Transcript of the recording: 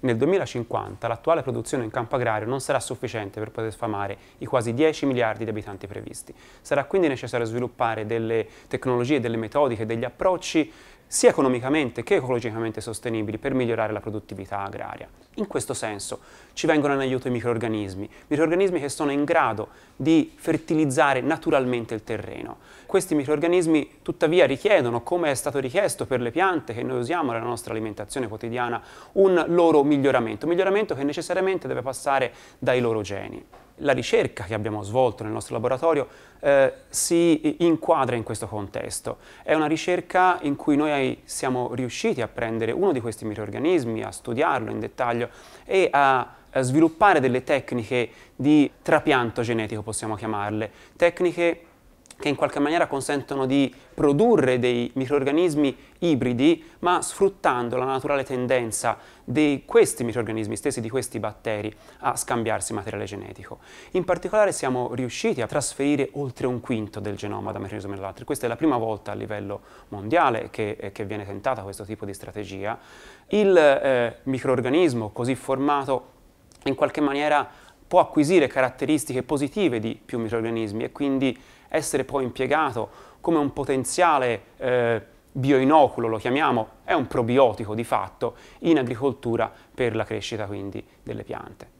Nel 2050 l'attuale produzione in campo agrario non sarà sufficiente per poter sfamare i quasi 10 miliardi di abitanti previsti. Sarà quindi necessario sviluppare delle tecnologie, delle metodiche, degli approcci sia economicamente che ecologicamente sostenibili per migliorare la produttività agraria. In questo senso ci vengono in aiuto i microorganismi, microorganismi che sono in grado di fertilizzare naturalmente il terreno. Questi microorganismi tuttavia richiedono, come è stato richiesto per le piante che noi usiamo nella nostra alimentazione quotidiana, un loro miglioramento, un miglioramento che necessariamente deve passare dai loro geni la ricerca che abbiamo svolto nel nostro laboratorio eh, si inquadra in questo contesto. È una ricerca in cui noi siamo riusciti a prendere uno di questi microorganismi, a studiarlo in dettaglio e a sviluppare delle tecniche di trapianto genetico, possiamo chiamarle, tecniche che in qualche maniera consentono di produrre dei microorganismi ibridi, ma sfruttando la naturale tendenza di questi microorganismi stessi, di questi batteri, a scambiarsi materiale genetico. In particolare siamo riusciti a trasferire oltre un quinto del genoma da un meccanismo all'altro. Questa è la prima volta a livello mondiale che, eh, che viene tentata questo tipo di strategia. Il eh, microorganismo così formato in qualche maniera può acquisire caratteristiche positive di più microorganismi e quindi essere poi impiegato come un potenziale eh, bioinoculo, lo chiamiamo, è un probiotico di fatto, in agricoltura per la crescita quindi delle piante.